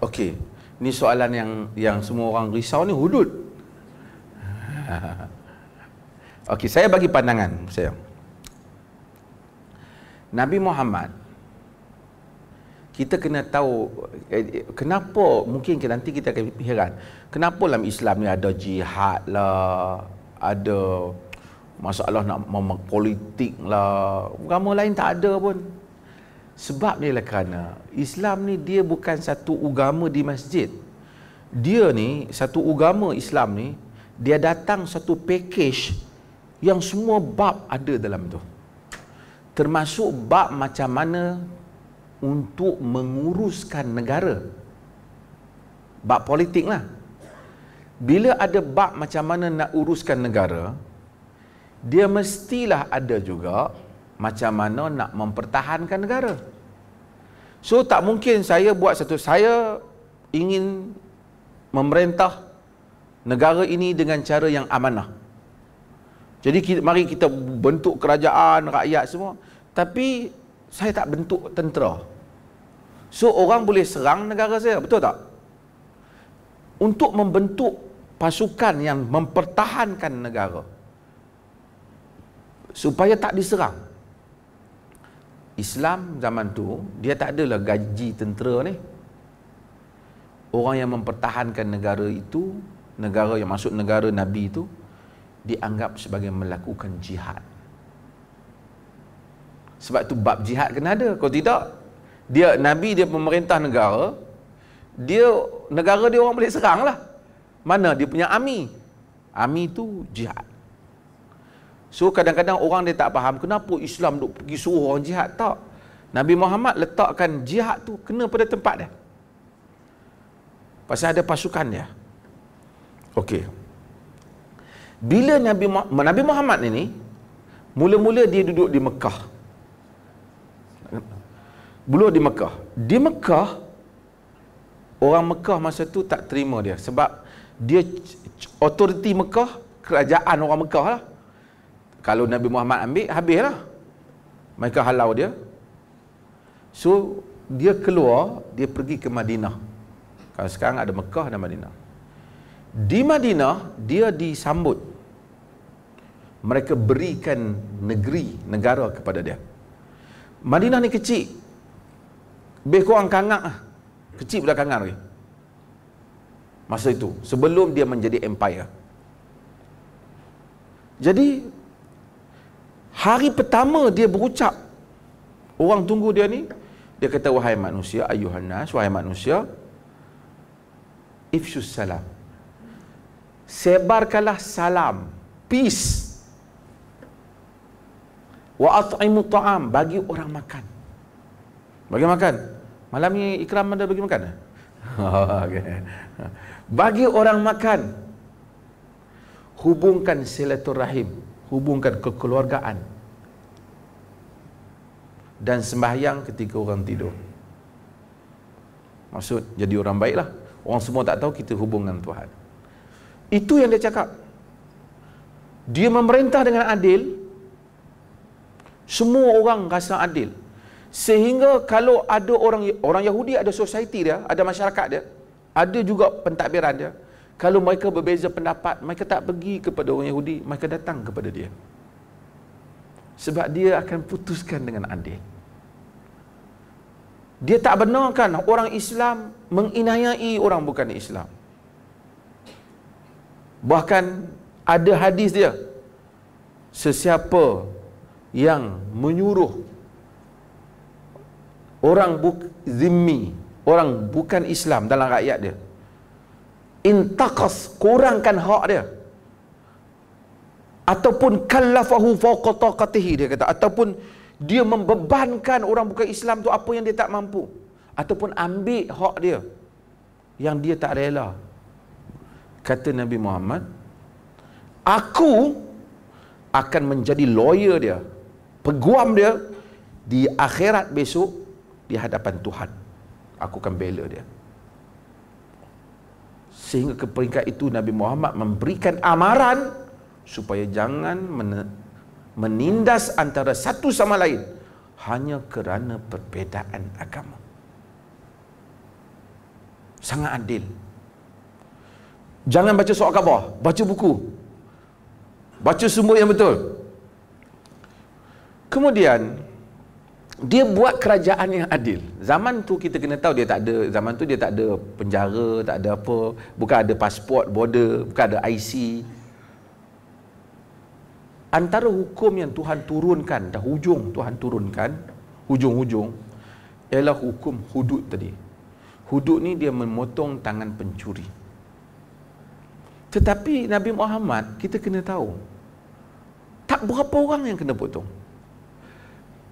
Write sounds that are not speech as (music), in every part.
Okey, ni soalan yang yang semua orang risau ni hudud. (laughs) Okey, saya bagi pandangan saya. Nabi Muhammad kita kena tahu eh, kenapa mungkin nanti kita akan heran kenapa dalam Islam ni ada jihad lah ada masalah nak memak politik lah agama lain tak ada pun sebab ni lah kerana Islam ni dia bukan satu agama di masjid. Dia ni satu agama Islam ni dia datang satu package yang semua bab ada dalam tu. Termasuk bab macam mana untuk menguruskan negara. Bab politik lah. Bila ada bab macam mana nak uruskan negara, dia mestilah ada juga macam mana nak mempertahankan negara. So tak mungkin saya buat satu saya ingin memerintah negara ini dengan cara yang amanah. Jadi mari kita bentuk kerajaan, rakyat semua. Tapi saya tak bentuk tentera. So orang boleh serang negara saya, betul tak? Untuk membentuk pasukan yang mempertahankan negara supaya tak diserang. Islam zaman tu dia tak adalah gaji tentera ni. Orang yang mempertahankan negara itu, negara yang masuk negara Nabi itu dianggap sebagai melakukan jihad. Sebab tu bab jihad kena ada. Kalau tidak, dia Nabi dia pemerintah negara, dia negara dia orang boleh serang lah. Mana dia punya army? Army itu jihad. So kadang-kadang orang dia tak faham kenapa Islam duk pergi suruh orang jihad tak. Nabi Muhammad letakkan jihad tu kena pada tempat dia. Pasal ada pasukan dia. Okey. Bila Nabi Nabi Muhammad ini mula-mula dia duduk di Mekah. Belum di Mekah. Di Mekah orang Mekah masa tu tak terima dia sebab dia otoriti Mekah kerajaan orang Mekah lah kalau Nabi Muhammad ambil habislah mereka halau dia so dia keluar dia pergi ke Madinah kalau sekarang ada Mekah dan Madinah di Madinah dia disambut mereka berikan negeri negara kepada dia Madinah ni kecil lebih kurang kangak lah kecil pula kangak lagi masa itu sebelum dia menjadi empire jadi Hari pertama dia berucap Orang tunggu dia ni Dia kata wahai manusia Ayuhannas Wahai manusia Ifsus salam Sebarkanlah salam Peace Wa at'imu ta'am Bagi orang makan Bagi makan Malam ni ikram anda bagi makan (laughs) okay. Bagi orang makan Hubungkan silaturahim Hubungkan kekeluargaan dan sembahyang ketika orang tidur maksud jadi orang baiklah orang semua tak tahu kita hubungan Tuhan itu yang dia cakap dia memerintah dengan adil semua orang rasa adil sehingga kalau ada orang orang Yahudi ada society dia ada masyarakat dia ada juga pentadbiran dia kalau mereka berbeza pendapat mereka tak pergi kepada orang Yahudi mereka datang kepada dia sebab dia akan putuskan dengan adil dia tak benarkan orang Islam menginayai orang bukan Islam bahkan ada hadis dia sesiapa yang menyuruh orang buk zimmi orang bukan Islam dalam rakyat dia intakas kurangkan hak dia ataupun kallafahu fawqataqatihi dia kata ataupun dia membebankan orang bukan Islam tu apa yang dia tak mampu ataupun ambil hak dia yang dia tak rela kata Nabi Muhammad aku akan menjadi lawyer dia peguam dia di akhirat besok di hadapan Tuhan aku akan bela dia sehingga ke peringkat itu Nabi Muhammad memberikan amaran supaya jangan menindas antara satu sama lain hanya kerana perbezaan agama. Sangat adil. Jangan baca surat khabar, baca buku. Baca sumber yang betul. Kemudian dia buat kerajaan yang adil. Zaman tu kita kena tahu dia tak ada zaman tu dia tak ada penjara, tak ada apa, bukan ada pasport border, bukan ada IC, antara hukum yang Tuhan turunkan dah hujung Tuhan turunkan hujung-hujung ialah hukum hudud tadi hudud ni dia memotong tangan pencuri tetapi Nabi Muhammad kita kena tahu tak berapa orang yang kena potong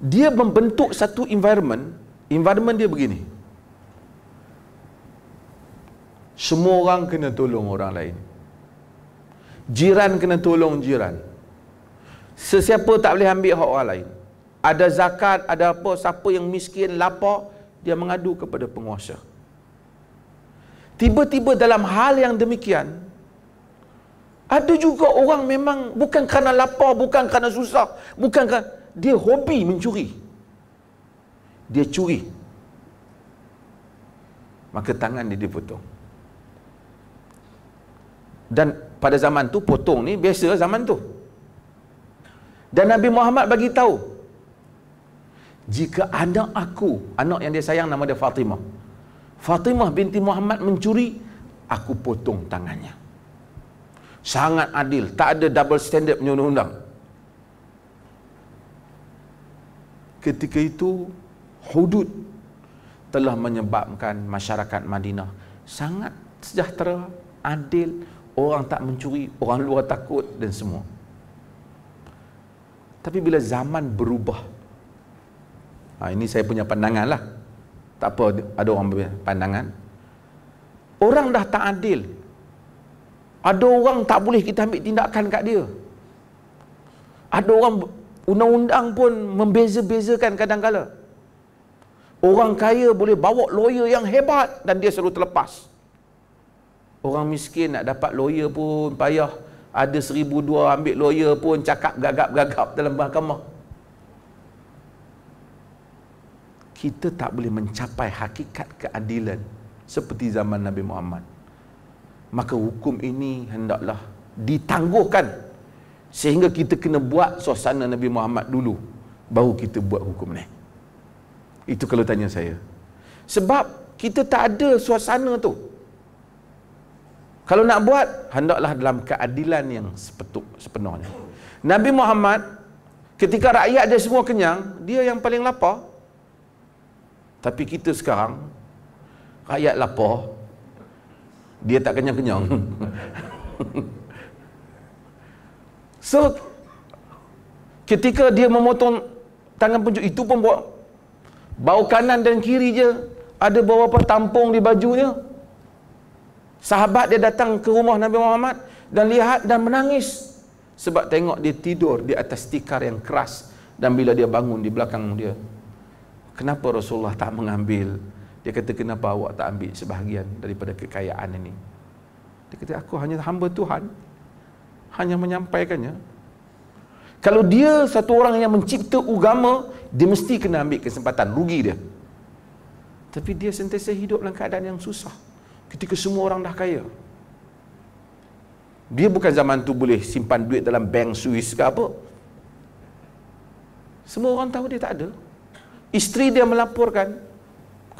dia membentuk satu environment environment dia begini semua orang kena tolong orang lain jiran kena tolong jiran Sesiapa tak boleh ambil hak orang lain. Ada zakat, ada apa, siapa yang miskin, lapar, dia mengadu kepada penguasa. Tiba-tiba dalam hal yang demikian, ada juga orang memang bukan kerana lapar, bukan kerana susah, bukan kerana dia hobi mencuri. Dia curi. Maka tangan dia dipotong. Dan pada zaman tu potong ni biasa zaman tu. Dan Nabi Muhammad bagi tahu jika anak aku, anak yang dia sayang nama dia Fatimah. Fatimah binti Muhammad mencuri, aku potong tangannya. Sangat adil, tak ada double standard punya undang Ketika itu, hudud telah menyebabkan masyarakat Madinah sangat sejahtera, adil, orang tak mencuri, orang luar takut dan semua. Tapi bila zaman berubah. Ha, ini saya punya pandangan lah. Tak apa ada orang punya pandangan. Orang dah tak adil. Ada orang tak boleh kita ambil tindakan kat dia. Ada orang undang-undang pun membeza-bezakan kadang-kala. Orang kaya boleh bawa lawyer yang hebat dan dia selalu terlepas. Orang miskin nak dapat lawyer pun payah ada seribu dua ambil lawyer pun cakap gagap-gagap dalam mahkamah kita tak boleh mencapai hakikat keadilan seperti zaman Nabi Muhammad maka hukum ini hendaklah ditangguhkan sehingga kita kena buat suasana Nabi Muhammad dulu baru kita buat hukum ni itu kalau tanya saya sebab kita tak ada suasana tu kalau nak buat, hendaklah dalam keadilan yang sepetuk, sepenuhnya. Nabi Muhammad, ketika rakyat dia semua kenyang, dia yang paling lapar. Tapi kita sekarang, rakyat lapar, dia tak kenyang-kenyang. (laughs) so, ketika dia memotong tangan penjuk, itu pun buat bau kanan dan kiri je. Ada bawa apa tampung di bajunya. Sahabat dia datang ke rumah Nabi Muhammad dan lihat dan menangis sebab tengok dia tidur di atas tikar yang keras dan bila dia bangun di belakang dia. Kenapa Rasulullah tak mengambil? Dia kata kenapa awak tak ambil sebahagian daripada kekayaan ini? Dia kata aku hanya hamba Tuhan hanya menyampaikannya. Kalau dia satu orang yang mencipta agama, dia mesti kena ambil kesempatan rugi dia. Tapi dia sentiasa hidup dalam keadaan yang susah ketika semua orang dah kaya dia bukan zaman tu boleh simpan duit dalam bank Swiss ke apa semua orang tahu dia tak ada isteri dia melaporkan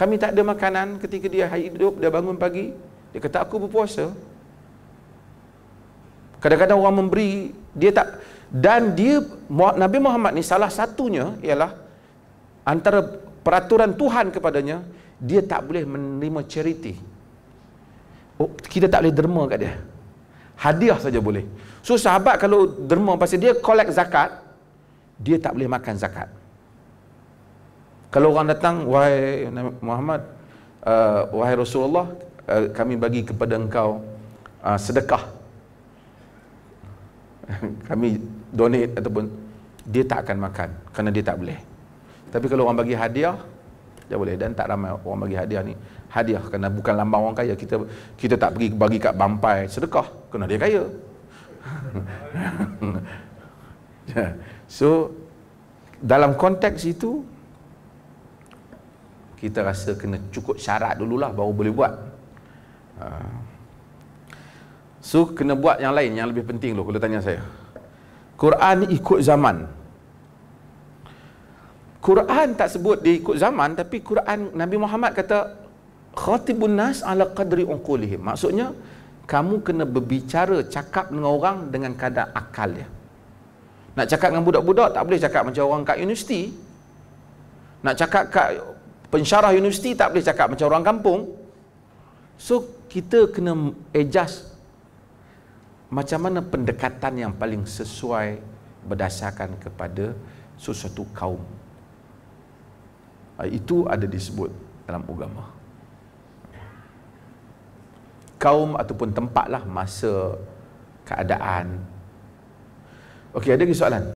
kami tak ada makanan ketika dia hidup dia bangun pagi dia kata aku berpuasa kadang-kadang orang memberi dia tak dan dia Nabi Muhammad ni salah satunya ialah antara peraturan Tuhan kepadanya dia tak boleh menerima cerita. Oh, kita tak boleh derma kat dia hadiah saja boleh so sahabat kalau derma pasal dia collect zakat dia tak boleh makan zakat kalau orang datang wahai Muhammad uh, wahai Rasulullah uh, kami bagi kepada engkau uh, sedekah (laughs) kami donate ataupun dia tak akan makan kerana dia tak boleh tapi kalau orang bagi hadiah tak boleh dan tak ramai orang bagi hadiah ni. Hadiah Kena bukan lambang orang kaya. Kita kita tak pergi bagi kat bampai sedekah Kena dia kaya. (laughs) so dalam konteks itu kita rasa kena cukup syarat dululah baru boleh buat. Ha. So kena buat yang lain yang lebih penting dulu kalau tanya saya. Quran ikut zaman. Quran tak sebut dia ikut zaman tapi Quran Nabi Muhammad kata khatibun nas ala qadri unqulihim maksudnya kamu kena berbicara cakap dengan orang dengan kadar akal dia nak cakap dengan budak-budak tak boleh cakap macam orang kat universiti nak cakap kat pensyarah universiti tak boleh cakap macam orang kampung so kita kena adjust macam mana pendekatan yang paling sesuai berdasarkan kepada sesuatu kaum Ah, itu ada disebut dalam agama kaum ataupun tempatlah masa keadaan okey ada lagi soalan